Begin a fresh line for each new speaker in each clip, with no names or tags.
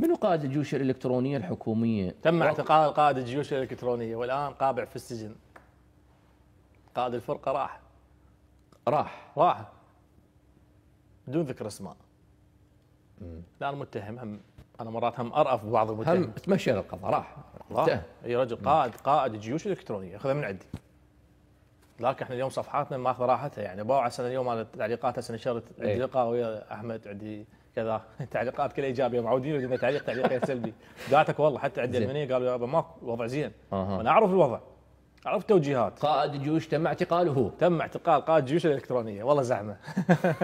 منو قائد الجيوش الالكترونيه الحكوميه؟ تم اعتقال قائد الجيوش الالكترونيه والان قابع في السجن. قائد الفرقه راح. راح راح بدون ذكر اسماء. لا متهم هم انا مرات هم ارأف ببعض المتهم هم تمشى للقضاء راح راح اي رجل قائد قائد الجيوش الالكترونيه خذها من عندي. لكن احنا اليوم صفحاتنا ماخذه راحتها يعني باوع اليوم على تعليقات هسه نشرت عندي إيه. لقاء ويا احمد عندي كذا تعليقات كلها ايجابيه معودين يقول تعليق تعليق سلبي قاتك والله حتى عندي المنيه قالوا يابا ماكو الوضع زين انا اعرف الوضع اعرف توجيهات قائد الجيوش تم اعتقاله هو تم اعتقال قائد الجيوش الالكترونيه والله زعمه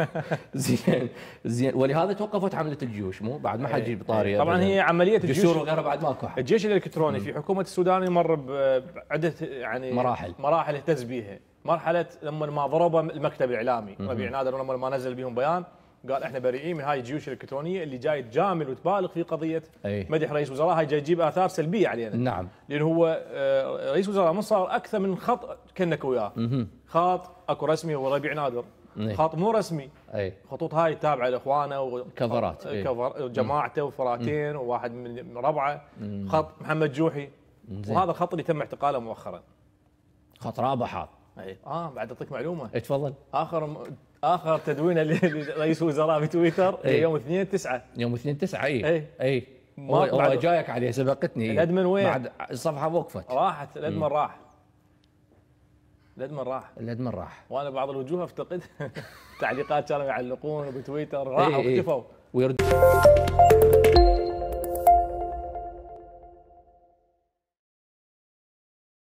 زين زين ولهذا توقفت عمليه الجيوش مو بعد ما حد يجيب إيه، طاريه إيه. طبعا هي عمليه الجيوش جسور وغيرها بعد ماكو احد الجيش الالكتروني في حكومه السودان مر بعده يعني مراحل مراحل اهتز بيها مرحله لما ما ضربه المكتب الاعلامي ربيع نادر لما ما نزل بهم بيان قال احنا بريئين من هاي الجيوش الالكترونيه اللي جاي تجامل وتبالغ في قضيه أي. مدح رئيس وزراء هاي جاي تجيب اثار سلبيه علينا نعم لان هو آه، رئيس وزراء من صار اكثر من خط كانك وياه خط اكو رسمي هو ربيع نادر خط مو رسمي اي خطوط هاي تابعه لاخوانه وكفرات كفر جماعته وفراتين وواحد من ربعه خط محمد جوحي وهذا الخط اللي تم اعتقاله مؤخرا خط رابح اي اه بعد اعطيك معلومه إيه، تفضل اخر اخر تدوينه لرئيس وزراء في تويتر أي. يوم 2 9 يوم 2 9 اي اي, أي. ما هو جايك عليه سبقتني الادمن وين؟ بعد الصفحه وقفت راحت الادمن راح الادمن راح الادمن راح وانا بعض الوجوه افتقد تعليقات كانوا يعلقون بتويتر راحوا إيه، إيه. اختفوا ويرد